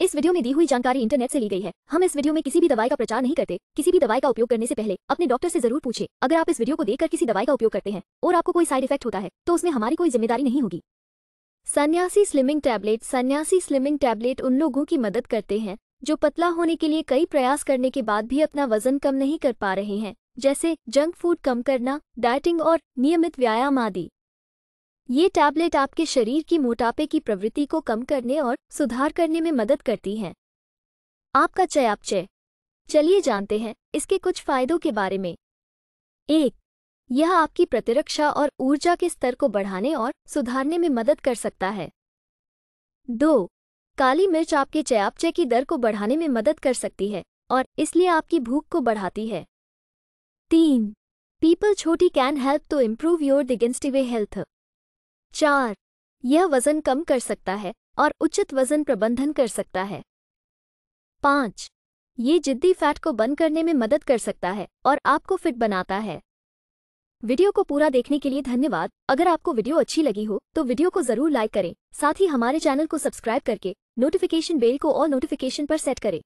इस वीडियो में दी हुई जानकारी इंटरनेट से ली गई है हम इस वीडियो में किसी भी दवाई का प्रचार नहीं करते किसी भी दवाई का उपयोग करने से पहले अपने डॉक्टर से जरूर पूछे अगर आप इस वीडियो को देखकर किसी दवाई का उपयोग करते हैं और आपको कोई साइड इफेक्ट होता है तो उसमें हमारी कोई जिम्मेदारी नहीं होगी Sanyasi slimming tablet Sanyasi slimming tablet उन लोगों की मदद करते हैं जो पतला होने के लिए कई प्रयास करने के बाद भी अपना वजन कम नहीं कर पा रहे हैं जैसे जंक फूड कम करना डाइटिंग और नियमित व्यायाम आदि ये टैबलेट आपके शरीर की मोटापे की प्रवृत्ति को कम करने और सुधार करने में मदद करती हैं आपका चयापचय चलिए जानते हैं इसके कुछ फायदों के बारे में एक यह आपकी प्रतिरक्षा और ऊर्जा के स्तर को बढ़ाने और सुधारने में मदद कर सकता है दो काली मिर्च आपके चयापचय की दर को बढ़ाने में मदद कर सकती है और इसलिए आपकी भूख को बढ़ाती है तीन पीपल छोटी can help to improve your digestive health चार यह वजन कम कर सकता है और उचित वजन प्रबंधन कर सकता है पाँच ये जिद्दी फैट को बंद करने में मदद कर सकता है और आपको फिट बनाता है वीडियो को पूरा देखने के लिए धन्यवाद अगर आपको वीडियो अच्छी लगी हो तो वीडियो को जरूर लाइक करें साथ ही हमारे चैनल को सब्सक्राइब करके नोटिफिकेशन बेल को और नोटिफिकेशन पर सेट करें